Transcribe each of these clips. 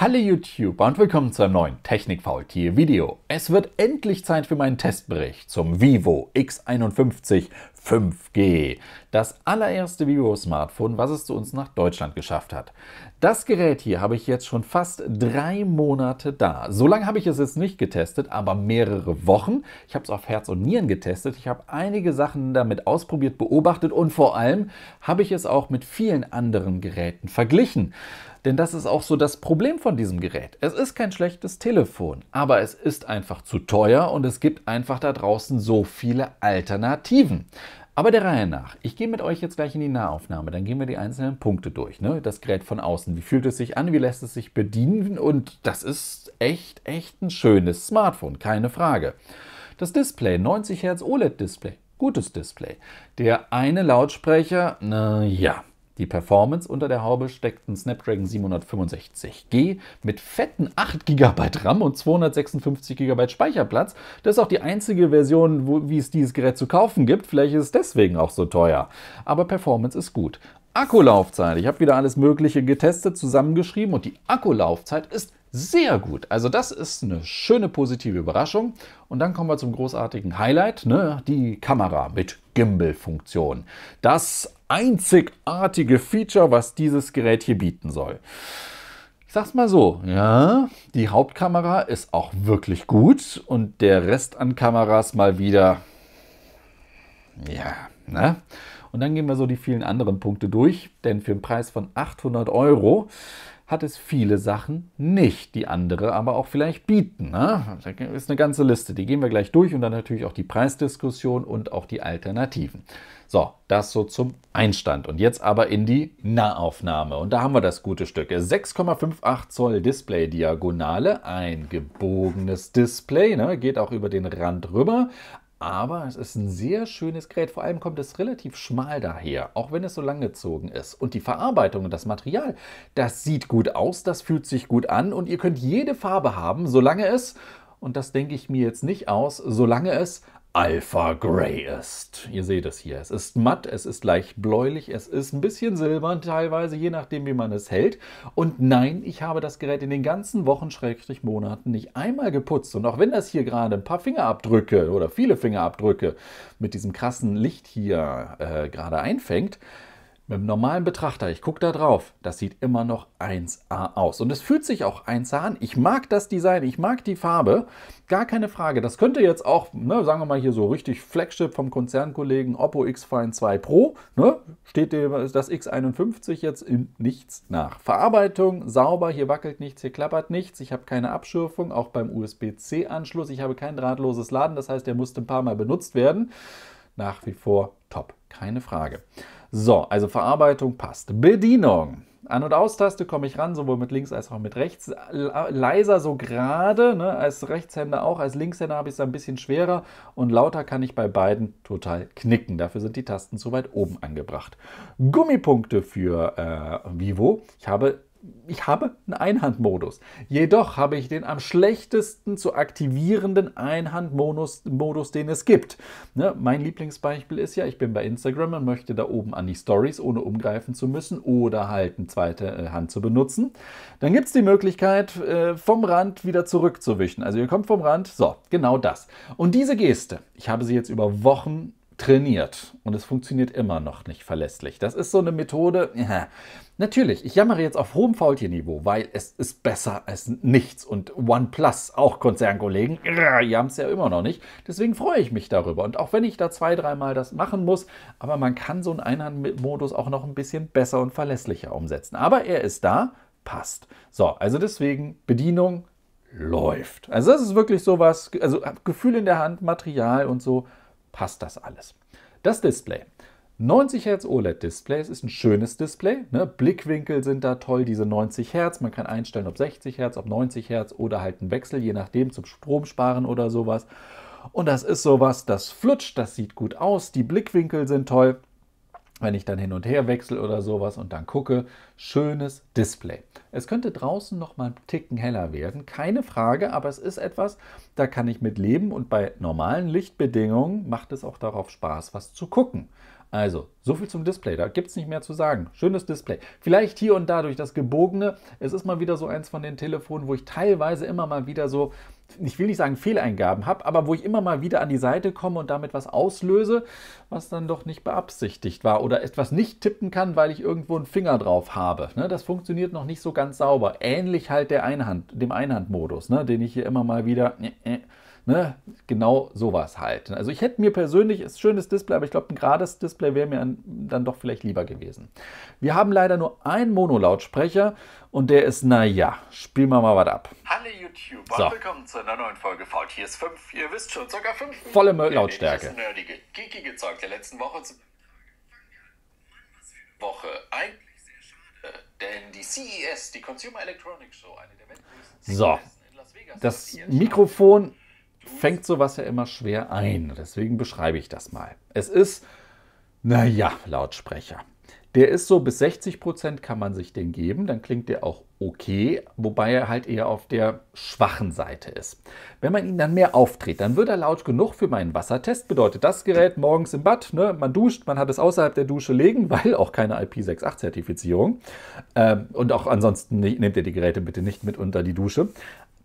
Hallo YouTuber und willkommen zu einem neuen technik faultier Video. Es wird endlich Zeit für meinen Testbericht zum Vivo X51 5G. Das allererste Vivo Smartphone, was es zu uns nach Deutschland geschafft hat. Das Gerät hier habe ich jetzt schon fast drei Monate da. So lange habe ich es jetzt nicht getestet, aber mehrere Wochen. Ich habe es auf Herz und Nieren getestet. Ich habe einige Sachen damit ausprobiert, beobachtet und vor allem habe ich es auch mit vielen anderen Geräten verglichen. Denn das ist auch so das Problem von diesem Gerät. Es ist kein schlechtes Telefon, aber es ist einfach zu teuer und es gibt einfach da draußen so viele Alternativen. Aber der Reihe nach. Ich gehe mit euch jetzt gleich in die Nahaufnahme, dann gehen wir die einzelnen Punkte durch. Ne? Das Gerät von außen, wie fühlt es sich an, wie lässt es sich bedienen und das ist echt, echt ein schönes Smartphone, keine Frage. Das Display, 90 Hertz OLED-Display, gutes Display. Der eine Lautsprecher, naja, die Performance unter der Haube steckt ein Snapdragon 765G mit fetten 8 GB RAM und 256 GB Speicherplatz. Das ist auch die einzige Version, wo, wie es dieses Gerät zu kaufen gibt. Vielleicht ist es deswegen auch so teuer. Aber Performance ist gut. Akkulaufzeit. Ich habe wieder alles Mögliche getestet, zusammengeschrieben und die Akkulaufzeit ist sehr gut. Also das ist eine schöne positive Überraschung. Und dann kommen wir zum großartigen Highlight, ne? die Kamera mit Gimbal-Funktion. Das einzigartige Feature, was dieses Gerät hier bieten soll. Ich sag's mal so, ja, die Hauptkamera ist auch wirklich gut und der Rest an Kameras mal wieder, ja, ne? Und dann gehen wir so die vielen anderen Punkte durch, denn für einen Preis von 800 Euro hat es viele Sachen nicht, die andere aber auch vielleicht bieten. Ne? Da ist eine ganze Liste, die gehen wir gleich durch und dann natürlich auch die Preisdiskussion und auch die Alternativen. So, das so zum Einstand. Und jetzt aber in die Nahaufnahme. Und da haben wir das gute Stück. 6,58 Zoll Display-Diagonale, ein gebogenes Display, ne? geht auch über den Rand rüber. Aber es ist ein sehr schönes Gerät. Vor allem kommt es relativ schmal daher, auch wenn es so langgezogen ist. Und die Verarbeitung und das Material, das sieht gut aus, das fühlt sich gut an und ihr könnt jede Farbe haben, solange es, und das denke ich mir jetzt nicht aus, solange es Alpha Grey ist. Ihr seht es hier. Es ist matt, es ist leicht bläulich, es ist ein bisschen silbern teilweise, je nachdem, wie man es hält. Und nein, ich habe das Gerät in den ganzen Wochen, Schrägstrich Monaten nicht einmal geputzt. Und auch wenn das hier gerade ein paar Fingerabdrücke oder viele Fingerabdrücke mit diesem krassen Licht hier äh, gerade einfängt, mit dem normalen Betrachter, ich gucke da drauf, das sieht immer noch 1A aus. Und es fühlt sich auch 1A an. Ich mag das Design, ich mag die Farbe, gar keine Frage. Das könnte jetzt auch, ne, sagen wir mal hier so richtig Flagship vom Konzernkollegen Oppo X Fine 2 Pro, ne, steht das X51 jetzt in nichts nach. Verarbeitung sauber, hier wackelt nichts, hier klappert nichts. Ich habe keine Abschürfung, auch beim USB-C-Anschluss. Ich habe kein drahtloses Laden, das heißt, der musste ein paar Mal benutzt werden. Nach wie vor top, keine Frage. So, also Verarbeitung passt. Bedienung. An- und Austaste komme ich ran, sowohl mit links als auch mit rechts. Leiser so gerade, ne? als Rechtshänder auch, als Linkshänder habe ich es ein bisschen schwerer und lauter kann ich bei beiden total knicken. Dafür sind die Tasten zu weit oben angebracht. Gummipunkte für äh, Vivo. Ich habe ich habe einen Einhandmodus. Jedoch habe ich den am schlechtesten zu aktivierenden Einhandmodus, Modus, den es gibt. Ne? Mein Lieblingsbeispiel ist ja, ich bin bei Instagram und möchte da oben an die Stories, ohne umgreifen zu müssen oder halt eine zweite äh, Hand zu benutzen. Dann gibt es die Möglichkeit, äh, vom Rand wieder zurückzuwischen. Also ihr kommt vom Rand, so, genau das. Und diese Geste, ich habe sie jetzt über Wochen trainiert und es funktioniert immer noch nicht verlässlich. Das ist so eine Methode, Ja. Natürlich, ich jammere jetzt auf hohem Faultierniveau, weil es ist besser als nichts. Und OnePlus, auch Konzernkollegen, die haben es ja immer noch nicht. Deswegen freue ich mich darüber. Und auch wenn ich da zwei, dreimal das machen muss, aber man kann so einen Einhandmodus auch noch ein bisschen besser und verlässlicher umsetzen. Aber er ist da, passt. So, also deswegen Bedienung läuft. Also das ist wirklich sowas, also Gefühl in der Hand, Material und so, passt das alles. Das Display 90 Hertz oled Display, es ist ein schönes Display. Ne? Blickwinkel sind da toll, diese 90 Hertz. Man kann einstellen, ob 60 Hertz, ob 90 Hertz oder halt einen Wechsel, je nachdem zum Strom sparen oder sowas. Und das ist sowas, das flutscht, das sieht gut aus, die Blickwinkel sind toll. Wenn ich dann hin und her wechsle oder sowas und dann gucke, schönes Display. Es könnte draußen noch mal einen Ticken heller werden, keine Frage, aber es ist etwas, da kann ich mit leben und bei normalen Lichtbedingungen macht es auch darauf Spaß, was zu gucken. Also, so viel zum Display. Da gibt es nicht mehr zu sagen. Schönes Display. Vielleicht hier und da durch das gebogene. Es ist mal wieder so eins von den Telefonen, wo ich teilweise immer mal wieder so, ich will nicht sagen Fehleingaben habe, aber wo ich immer mal wieder an die Seite komme und damit was auslöse, was dann doch nicht beabsichtigt war oder etwas nicht tippen kann, weil ich irgendwo einen Finger drauf habe. Ne? Das funktioniert noch nicht so ganz sauber. Ähnlich halt der Einhand, dem Einhandmodus, ne? den ich hier immer mal wieder. Äh, äh, Ne? Genau sowas halt. Also ich hätte mir persönlich, ein schönes Display, aber ich glaube, ein gerades Display wäre mir dann doch vielleicht lieber gewesen. Wir haben leider nur einen Mono-Lautsprecher und der ist, naja, spielen wir mal was ab. Hallo YouTube so. und willkommen zu einer neuen Folge VTS 5. Ihr wisst schon, sogar 5 Volle Mö Lautstärke. Das nerdige, geekige Zeug der letzten Woche. Woche. Eigentlich äh, sehr schade, denn die CES, die Consumer Electronics Show, eine der weltgrößten so. Das Mikrofon fängt sowas ja immer schwer ein. Deswegen beschreibe ich das mal. Es ist, naja, Lautsprecher. Der ist so bis 60 Prozent kann man sich den geben, dann klingt der auch okay, wobei er halt eher auf der schwachen Seite ist. Wenn man ihn dann mehr auftritt, dann wird er laut genug für meinen Wassertest. Bedeutet das Gerät morgens im Bad, ne, man duscht, man hat es außerhalb der Dusche legen, weil auch keine IP68-Zertifizierung. Ähm, und auch ansonsten nehmt ihr die Geräte bitte nicht mit unter die Dusche.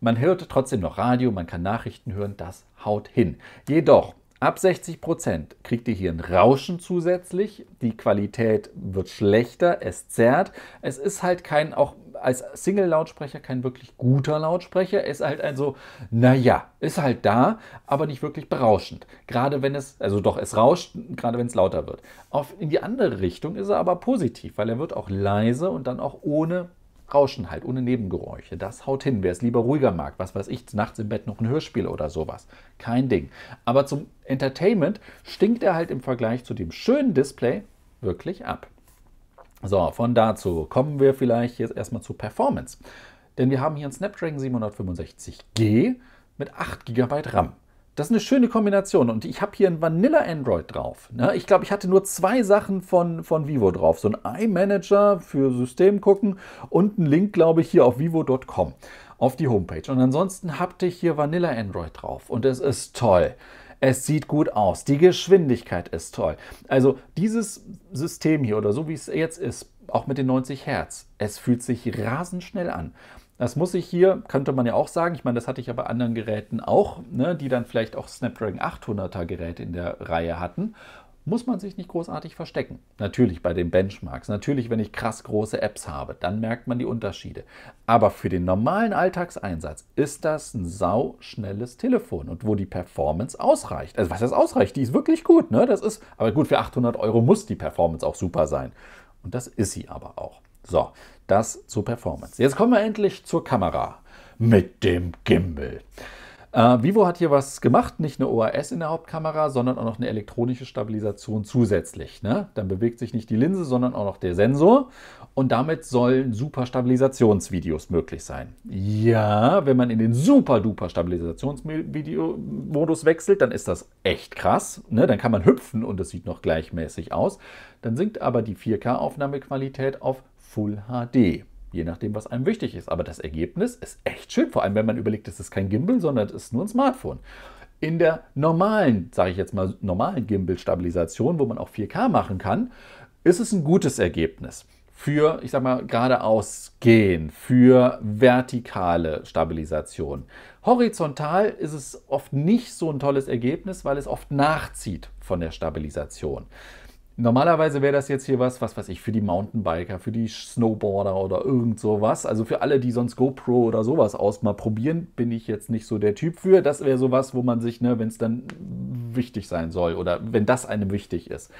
Man hört trotzdem noch Radio, man kann Nachrichten hören, das haut hin. Jedoch, ab 60 Prozent kriegt ihr hier ein Rauschen zusätzlich, die Qualität wird schlechter, es zerrt. Es ist halt kein, auch als Single-Lautsprecher kein wirklich guter Lautsprecher. Es Ist halt ein so, also, naja, ist halt da, aber nicht wirklich berauschend. Gerade wenn es, also doch, es rauscht, gerade wenn es lauter wird. Auf, in die andere Richtung ist er aber positiv, weil er wird auch leise und dann auch ohne Rauschen halt, ohne Nebengeräusche. Das haut hin. Wer es lieber ruhiger mag, was weiß ich, nachts im Bett noch ein Hörspiel oder sowas. Kein Ding. Aber zum Entertainment stinkt er halt im Vergleich zu dem schönen Display wirklich ab. So, von dazu kommen wir vielleicht jetzt erstmal zur Performance. Denn wir haben hier einen Snapdragon 765G mit 8 GB RAM. Das ist eine schöne Kombination. Und ich habe hier ein Vanilla Android drauf. Ne? Ich glaube, ich hatte nur zwei Sachen von, von Vivo drauf. So ein iManager für System gucken und einen Link, glaube ich, hier auf vivo.com auf die Homepage. Und ansonsten habt ihr hier Vanilla Android drauf. Und es ist toll. Es sieht gut aus. Die Geschwindigkeit ist toll. Also dieses System hier oder so wie es jetzt ist, auch mit den 90 Hertz, es fühlt sich rasend schnell an. Das muss ich hier, könnte man ja auch sagen, ich meine, das hatte ich ja bei anderen Geräten auch, ne, die dann vielleicht auch Snapdragon 800er Geräte in der Reihe hatten, muss man sich nicht großartig verstecken. Natürlich bei den Benchmarks, natürlich wenn ich krass große Apps habe, dann merkt man die Unterschiede. Aber für den normalen Alltagseinsatz ist das ein sauschnelles Telefon und wo die Performance ausreicht. Also was das ausreicht, die ist wirklich gut, ne? Das ist, aber gut, für 800 Euro muss die Performance auch super sein. Und das ist sie aber auch. So, das zur Performance. Jetzt kommen wir endlich zur Kamera mit dem Gimbal. Äh, Vivo hat hier was gemacht, nicht eine OAS in der Hauptkamera, sondern auch noch eine elektronische Stabilisation zusätzlich. Ne? Dann bewegt sich nicht die Linse, sondern auch noch der Sensor und damit sollen super Stabilisationsvideos möglich sein. Ja, wenn man in den super duper Stabilisationsvideo-Modus wechselt, dann ist das echt krass. Ne? Dann kann man hüpfen und es sieht noch gleichmäßig aus. Dann sinkt aber die 4K-Aufnahmequalität auf Full HD. Je nachdem, was einem wichtig ist. Aber das Ergebnis ist echt schön, vor allem wenn man überlegt, es ist kein Gimbal, sondern es ist nur ein Smartphone. In der normalen, sage ich jetzt mal, normalen Gimbal-Stabilisation, wo man auch 4K machen kann, ist es ein gutes Ergebnis für, ich sag mal, geradeaus gehen, für vertikale Stabilisation. Horizontal ist es oft nicht so ein tolles Ergebnis, weil es oft nachzieht von der Stabilisation. Normalerweise wäre das jetzt hier was, was weiß ich, für die Mountainbiker, für die Snowboarder oder irgend sowas. Also für alle, die sonst GoPro oder sowas aus mal probieren, bin ich jetzt nicht so der Typ für. Das wäre sowas, wo man sich, ne, wenn es dann wichtig sein soll oder wenn das einem wichtig ist.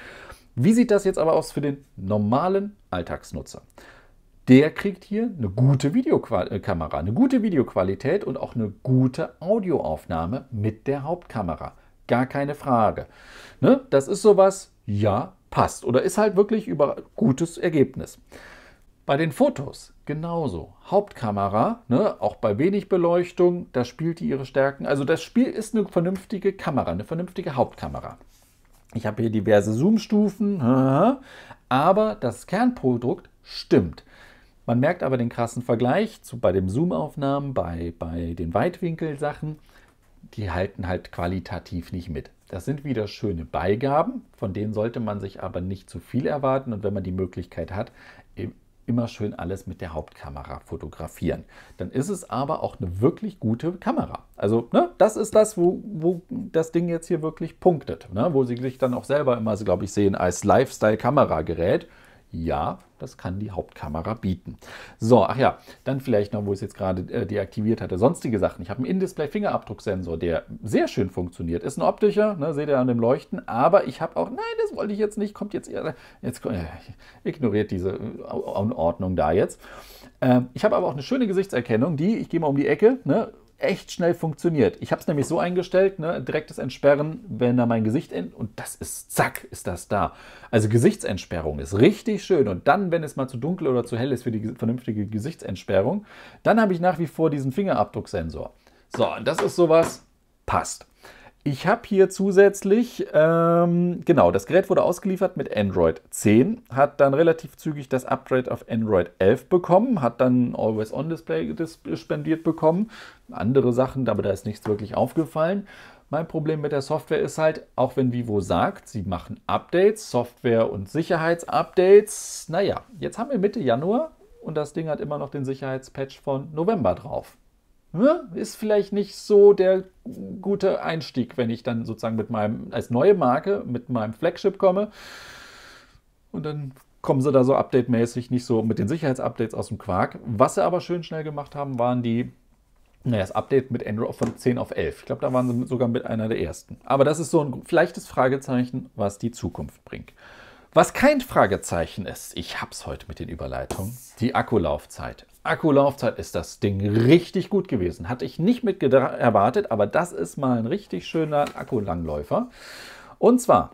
Wie sieht das jetzt aber aus für den normalen Alltagsnutzer? der kriegt hier eine gute Videokamera, äh, eine gute Videoqualität und auch eine gute Audioaufnahme mit der Hauptkamera. Gar keine Frage. Ne? Das ist sowas, ja, passt oder ist halt wirklich über gutes Ergebnis. Bei den Fotos genauso. Hauptkamera, ne, auch bei wenig Beleuchtung, da spielt die ihre Stärken. Also das Spiel ist eine vernünftige Kamera, eine vernünftige Hauptkamera. Ich habe hier diverse Zoom-Stufen, aber das Kernprodukt stimmt. Man merkt aber den krassen Vergleich zu bei den Zoom-Aufnahmen, bei, bei den Weitwinkelsachen. Die halten halt qualitativ nicht mit. Das sind wieder schöne Beigaben, von denen sollte man sich aber nicht zu viel erwarten und wenn man die Möglichkeit hat, immer schön alles mit der Hauptkamera fotografieren. Dann ist es aber auch eine wirklich gute Kamera. Also ne, das ist das, wo, wo das Ding jetzt hier wirklich punktet, ne? wo sie sich dann auch selber immer, glaube ich, sehen als Lifestyle-Kameragerät. gerät ja, das kann die Hauptkamera bieten. So, ach ja, dann vielleicht noch, wo ich es jetzt gerade äh, deaktiviert hatte, sonstige Sachen. Ich habe einen In-Display-Fingerabdrucksensor, der sehr schön funktioniert. Ist ein optischer, ne, seht ihr an dem Leuchten, aber ich habe auch, nein, das wollte ich jetzt nicht, kommt jetzt, eher, jetzt äh, ignoriert diese äh, Unordnung da jetzt. Ähm, ich habe aber auch eine schöne Gesichtserkennung, die, ich gehe mal um die Ecke, ne, echt schnell funktioniert. Ich habe es nämlich so eingestellt, ne, direktes Entsperren, wenn da mein Gesicht in und das ist, zack, ist das da. Also Gesichtsentsperrung ist richtig schön und dann, wenn es mal zu dunkel oder zu hell ist für die vernünftige Gesichtsentsperrung, dann habe ich nach wie vor diesen Fingerabdrucksensor. So, und das ist sowas, passt. Ich habe hier zusätzlich, ähm, genau, das Gerät wurde ausgeliefert mit Android 10, hat dann relativ zügig das Upgrade auf Android 11 bekommen, hat dann Always-On-Display spendiert bekommen, andere Sachen, aber da ist nichts wirklich aufgefallen. Mein Problem mit der Software ist halt, auch wenn Vivo sagt, sie machen Updates, Software- und Sicherheitsupdates, naja, jetzt haben wir Mitte Januar und das Ding hat immer noch den Sicherheitspatch von November drauf. Ne? ist vielleicht nicht so der gute Einstieg, wenn ich dann sozusagen mit meinem, als neue Marke, mit meinem Flagship komme. Und dann kommen sie da so update-mäßig nicht so mit den Sicherheitsupdates aus dem Quark. Was sie aber schön schnell gemacht haben, waren die, naja, das Update mit Android von 10 auf 11. Ich glaube, da waren sie sogar mit einer der ersten. Aber das ist so ein leichtes Fragezeichen, was die Zukunft bringt. Was kein Fragezeichen ist, ich hab's heute mit den Überleitungen, die Akkulaufzeit. Akkulaufzeit ist das Ding richtig gut gewesen. Hatte ich nicht mit erwartet, aber das ist mal ein richtig schöner Akkulangläufer. Und zwar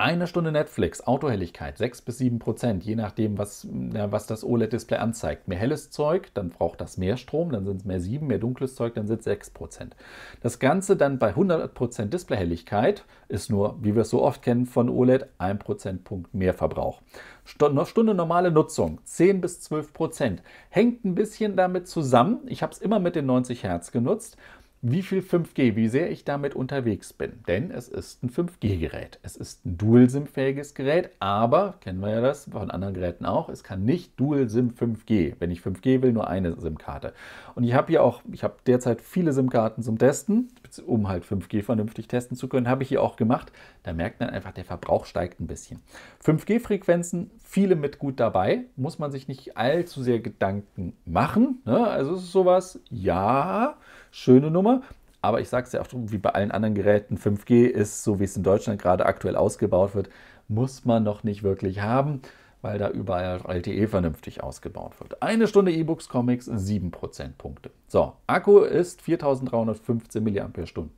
eine Stunde Netflix, Autohelligkeit 6 bis 7 Prozent, je nachdem, was, ja, was das OLED-Display anzeigt. Mehr helles Zeug, dann braucht das mehr Strom, dann sind es mehr 7, mehr dunkles Zeug, dann sind es 6 Prozent. Das Ganze dann bei 100 Prozent Displayhelligkeit ist nur, wie wir es so oft kennen von OLED, 1 Prozentpunkt mehr Verbrauch. Stunde, Stunde normale Nutzung 10 bis 12 Prozent. Hängt ein bisschen damit zusammen. Ich habe es immer mit den 90 Hertz genutzt wie viel 5G, wie sehr ich damit unterwegs bin. Denn es ist ein 5G-Gerät. Es ist ein Dual-SIM-fähiges Gerät, aber, kennen wir ja das von anderen Geräten auch, es kann nicht Dual-SIM 5G. Wenn ich 5G will, nur eine SIM-Karte. Und ich habe hier auch, ich habe derzeit viele SIM-Karten zum Testen, um halt 5G vernünftig testen zu können, habe ich hier auch gemacht. Da merkt man einfach, der Verbrauch steigt ein bisschen. 5G-Frequenzen, viele mit gut dabei, muss man sich nicht allzu sehr Gedanken machen. Ne? Also es ist sowas, ja, Schöne Nummer. Aber ich sage es ja auch wie bei allen anderen Geräten, 5G ist, so wie es in Deutschland gerade aktuell ausgebaut wird, muss man noch nicht wirklich haben, weil da überall LTE vernünftig ausgebaut wird. Eine Stunde E-Books Comics, 7% Punkte. So, Akku ist 4315 mAh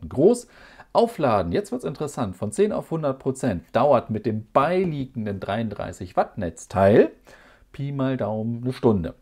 groß. Aufladen, jetzt wird es interessant, von 10 auf 100% dauert mit dem beiliegenden 33 Watt Netzteil Pi mal Daumen eine Stunde.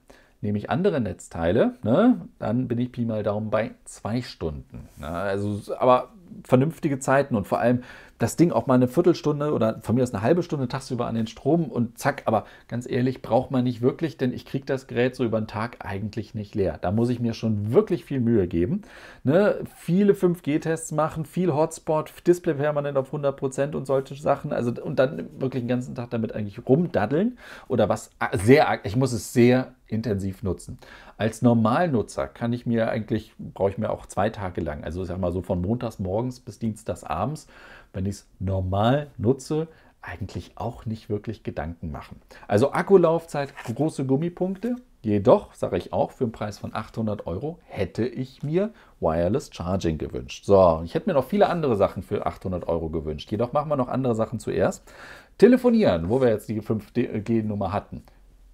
Nehme ich andere Netzteile, ne, dann bin ich Pi mal Daumen bei zwei Stunden. Ne? Also, aber vernünftige Zeiten und vor allem das Ding auch mal eine Viertelstunde oder von mir aus eine halbe Stunde tagsüber an den Strom und zack. Aber ganz ehrlich, braucht man nicht wirklich, denn ich kriege das Gerät so über den Tag eigentlich nicht leer. Da muss ich mir schon wirklich viel Mühe geben. Ne? Viele 5G-Tests machen, viel Hotspot, Display permanent auf 100% und solche Sachen. Also und dann wirklich den ganzen Tag damit eigentlich rumdaddeln oder was sehr, ich muss es sehr intensiv nutzen. Als Normalnutzer kann ich mir eigentlich, brauche ich mir auch zwei Tage lang, also ich sag mal so von montags morgens bis dienstags abends, wenn ich es normal nutze, eigentlich auch nicht wirklich Gedanken machen. Also Akkulaufzeit, große Gummipunkte. Jedoch, sage ich auch, für einen Preis von 800 Euro hätte ich mir Wireless Charging gewünscht. So, ich hätte mir noch viele andere Sachen für 800 Euro gewünscht. Jedoch machen wir noch andere Sachen zuerst. Telefonieren, wo wir jetzt die 5G-Nummer hatten,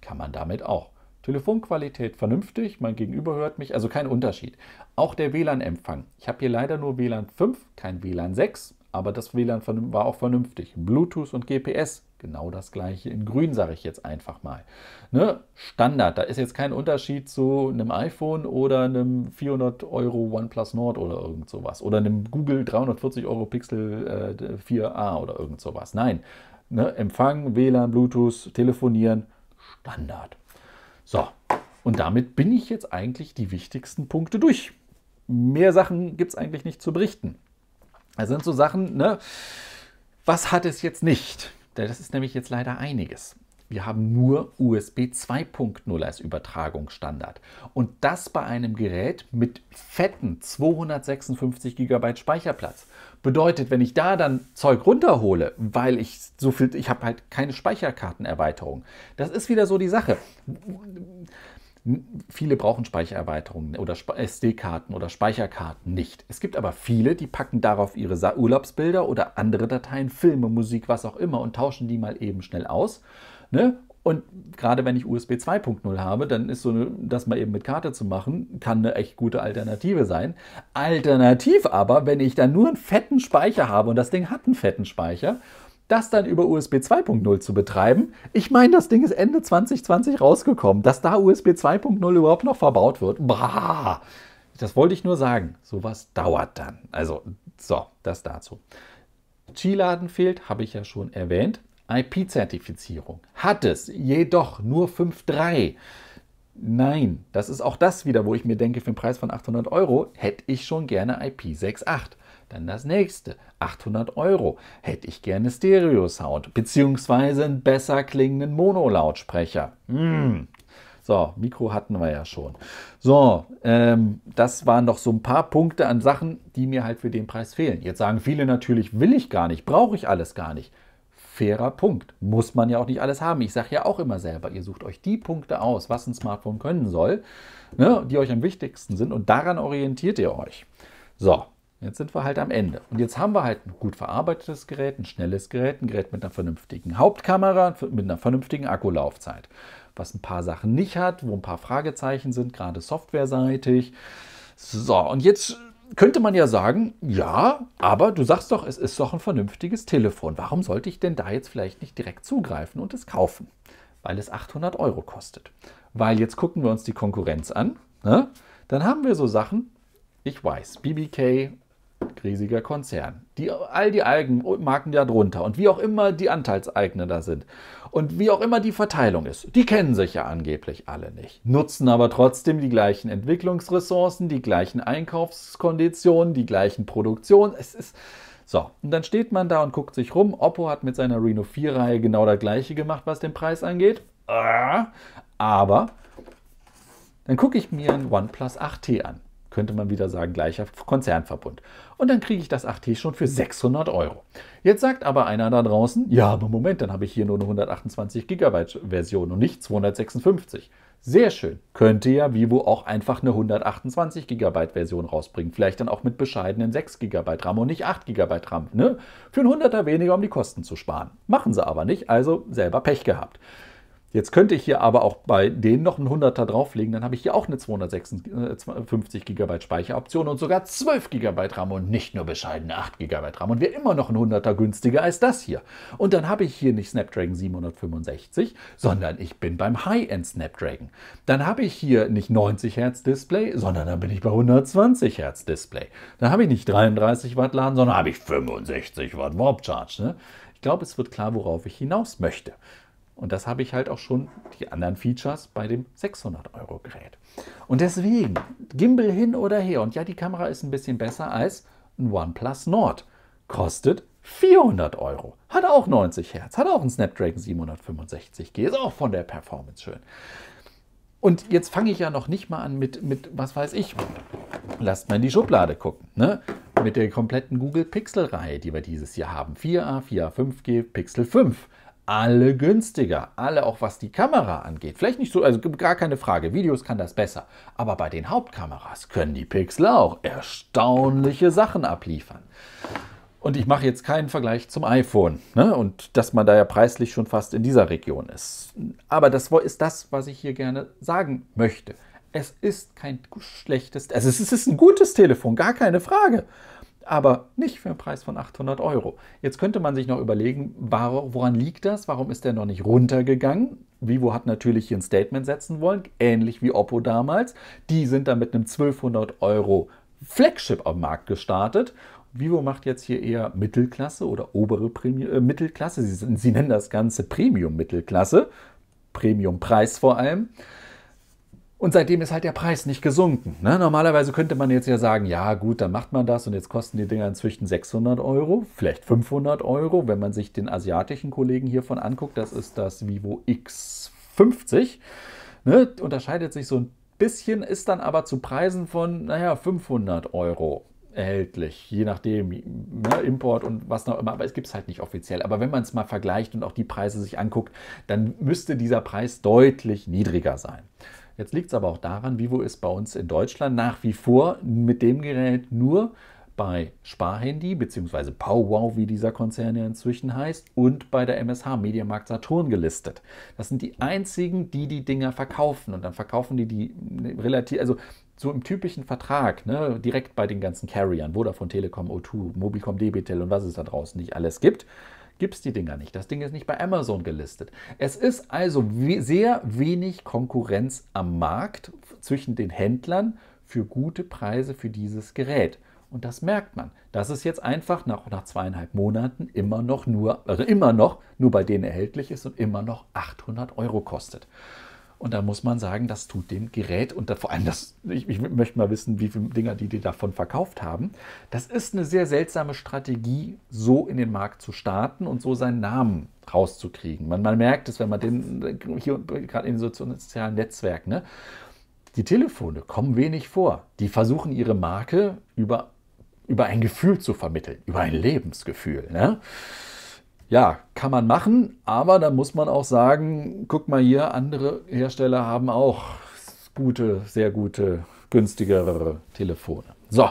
kann man damit auch. Telefonqualität vernünftig, mein Gegenüber hört mich, also kein Unterschied. Auch der WLAN-Empfang. Ich habe hier leider nur WLAN 5, kein WLAN 6, aber das WLAN war auch vernünftig. Bluetooth und GPS, genau das gleiche in grün, sage ich jetzt einfach mal. Ne? Standard, da ist jetzt kein Unterschied zu einem iPhone oder einem 400 Euro OnePlus Nord oder irgend sowas. Oder einem Google 340 Euro Pixel äh, 4a oder irgend sowas. Nein, ne? Empfang, WLAN, Bluetooth, telefonieren, Standard. So, und damit bin ich jetzt eigentlich die wichtigsten Punkte durch. Mehr Sachen gibt es eigentlich nicht zu berichten. Das sind so Sachen, ne? Was hat es jetzt nicht? Das ist nämlich jetzt leider einiges. Wir haben nur USB 2.0 als Übertragungsstandard. Und das bei einem Gerät mit fetten 256 GB Speicherplatz. Bedeutet, wenn ich da dann Zeug runterhole, weil ich so viel, ich habe halt keine Speicherkartenerweiterung. Das ist wieder so die Sache. Viele brauchen Speichererweiterungen oder SD-Karten oder Speicherkarten nicht. Es gibt aber viele, die packen darauf ihre Urlaubsbilder oder andere Dateien, Filme, Musik, was auch immer und tauschen die mal eben schnell aus. Ne? Und gerade wenn ich USB 2.0 habe, dann ist so das mal eben mit Karte zu machen, kann eine echt gute Alternative sein. Alternativ aber, wenn ich dann nur einen fetten Speicher habe und das Ding hat einen fetten Speicher das dann über USB 2.0 zu betreiben. Ich meine, das Ding ist Ende 2020 rausgekommen, dass da USB 2.0 überhaupt noch verbaut wird. Bah! Das wollte ich nur sagen. Sowas dauert dann. Also, so, das dazu. G-Laden fehlt, habe ich ja schon erwähnt. IP-Zertifizierung hat es, jedoch nur 5.3. Nein, das ist auch das wieder, wo ich mir denke, für den Preis von 800 Euro hätte ich schon gerne IP68. Dann das nächste, 800 Euro. Hätte ich gerne Stereo-Sound, beziehungsweise einen besser klingenden Mono-Lautsprecher. Mm. So, Mikro hatten wir ja schon. So, ähm, das waren doch so ein paar Punkte an Sachen, die mir halt für den Preis fehlen. Jetzt sagen viele natürlich, will ich gar nicht, brauche ich alles gar nicht. Fairer Punkt. Muss man ja auch nicht alles haben. Ich sage ja auch immer selber, ihr sucht euch die Punkte aus, was ein Smartphone können soll, ne, die euch am wichtigsten sind und daran orientiert ihr euch. So, Jetzt sind wir halt am Ende. Und jetzt haben wir halt ein gut verarbeitetes Gerät, ein schnelles Gerät, ein Gerät mit einer vernünftigen Hauptkamera, mit einer vernünftigen Akkulaufzeit. Was ein paar Sachen nicht hat, wo ein paar Fragezeichen sind, gerade softwareseitig. So, und jetzt könnte man ja sagen, ja, aber du sagst doch, es ist doch ein vernünftiges Telefon. Warum sollte ich denn da jetzt vielleicht nicht direkt zugreifen und es kaufen? Weil es 800 Euro kostet. Weil jetzt gucken wir uns die Konkurrenz an. Ne? Dann haben wir so Sachen, ich weiß, BBK riesiger Konzern. Die, all die Eigenmarken da drunter und wie auch immer die Anteilseigner da sind und wie auch immer die Verteilung ist, die kennen sich ja angeblich alle nicht, nutzen aber trotzdem die gleichen Entwicklungsressourcen, die gleichen Einkaufskonditionen, die gleichen Produktionen. Es ist so, und dann steht man da und guckt sich rum. Oppo hat mit seiner Reno 4-Reihe genau das gleiche gemacht, was den Preis angeht. Ah, aber dann gucke ich mir ein OnePlus 8T an könnte man wieder sagen, gleicher Konzernverbund. Und dann kriege ich das 8T schon für 600 Euro. Jetzt sagt aber einer da draußen, ja, aber Moment, dann habe ich hier nur eine 128 GB Version und nicht 256. Sehr schön. Könnte ja Vivo auch einfach eine 128 GB Version rausbringen. Vielleicht dann auch mit bescheidenen 6 GB RAM und nicht 8 GB RAM. Ne? Für ein Hunderter weniger, um die Kosten zu sparen. Machen sie aber nicht, also selber Pech gehabt. Jetzt könnte ich hier aber auch bei denen noch einen 100er drauflegen, dann habe ich hier auch eine 256 äh, GB Speicheroption und sogar 12 GB RAM und nicht nur bescheidene 8 GB RAM und wäre immer noch ein 100er günstiger als das hier. Und dann habe ich hier nicht Snapdragon 765, sondern ich bin beim High-End Snapdragon. Dann habe ich hier nicht 90 Hertz Display, sondern dann bin ich bei 120 Hertz Display. Dann habe ich nicht 33 Watt Laden, sondern habe ich 65 Watt Warp Charge. Ne? Ich glaube, es wird klar, worauf ich hinaus möchte. Und das habe ich halt auch schon die anderen Features bei dem 600-Euro-Gerät. Und deswegen, Gimbal hin oder her. Und ja, die Kamera ist ein bisschen besser als ein OnePlus Nord. Kostet 400 Euro. Hat auch 90 Hertz, hat auch einen Snapdragon 765G, ist auch von der Performance schön. Und jetzt fange ich ja noch nicht mal an mit, mit was weiß ich, lasst mal in die Schublade gucken. Ne? Mit der kompletten Google Pixel-Reihe, die wir dieses Jahr haben. 4a, 4a, 5G, Pixel 5 alle günstiger. Alle auch was die Kamera angeht. Vielleicht nicht so, also gar keine Frage, Videos kann das besser. Aber bei den Hauptkameras können die Pixel auch erstaunliche Sachen abliefern. Und ich mache jetzt keinen Vergleich zum iPhone ne? und dass man da ja preislich schon fast in dieser Region ist. Aber das ist das, was ich hier gerne sagen möchte. Es ist kein schlechtes, also es ist ein gutes Telefon, gar keine Frage aber nicht für einen Preis von 800 Euro. Jetzt könnte man sich noch überlegen, woran liegt das? Warum ist der noch nicht runtergegangen? Vivo hat natürlich hier ein Statement setzen wollen, ähnlich wie Oppo damals. Die sind dann mit einem 1200 Euro Flagship am Markt gestartet. Vivo macht jetzt hier eher Mittelklasse oder obere Premi äh, Mittelklasse. Sie, sie nennen das Ganze Premium-Mittelklasse, Premium-Preis vor allem. Und seitdem ist halt der Preis nicht gesunken. Ne? Normalerweise könnte man jetzt ja sagen, ja gut, dann macht man das und jetzt kosten die Dinger inzwischen 600 Euro, vielleicht 500 Euro. Wenn man sich den asiatischen Kollegen hiervon anguckt, das ist das Vivo X50. Ne? Unterscheidet sich so ein bisschen, ist dann aber zu Preisen von, naja, 500 Euro erhältlich, je nachdem, ne, Import und was noch immer, aber es gibt es halt nicht offiziell. Aber wenn man es mal vergleicht und auch die Preise sich anguckt, dann müsste dieser Preis deutlich niedriger sein. Jetzt liegt es aber auch daran, Vivo ist bei uns in Deutschland nach wie vor mit dem Gerät nur bei Sparhandy bzw. PowWow, wie dieser Konzern ja inzwischen heißt, und bei der MSH Mediamarkt Saturn gelistet. Das sind die einzigen, die die Dinger verkaufen und dann verkaufen die die ne, relativ, also so im typischen Vertrag, ne, direkt bei den ganzen Carriern, Vodafone, Telekom, O2, Mobicom, Debitel und was es da draußen nicht alles gibt gibt es die Dinger nicht. Das Ding ist nicht bei Amazon gelistet. Es ist also we sehr wenig Konkurrenz am Markt zwischen den Händlern für gute Preise für dieses Gerät. Und das merkt man. Das ist jetzt einfach nach, nach zweieinhalb Monaten immer noch nur, also immer noch nur bei denen erhältlich ist und immer noch 800 Euro kostet. Und da muss man sagen, das tut dem Gerät und da, vor allem, das, ich, ich, möchte mal wissen, wie viele Dinger die, die davon verkauft haben. Das ist eine sehr seltsame Strategie, so in den Markt zu starten und so seinen Namen rauszukriegen. Man, man merkt es, wenn man den hier gerade in sozialen Netzwerken, ne? die Telefone kommen wenig vor. Die versuchen ihre Marke über, über ein Gefühl zu vermitteln, über ein Lebensgefühl. Ne? Ja, kann man machen, aber da muss man auch sagen, guck mal hier, andere Hersteller haben auch gute, sehr gute, günstigere Telefone. So,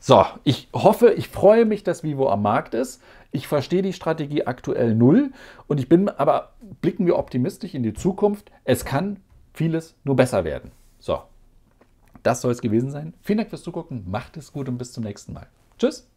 so, ich hoffe, ich freue mich, dass Vivo am Markt ist. Ich verstehe die Strategie aktuell null und ich bin aber, blicken wir optimistisch in die Zukunft. Es kann vieles nur besser werden. So, das soll es gewesen sein. Vielen Dank fürs Zugucken, macht es gut und bis zum nächsten Mal. Tschüss!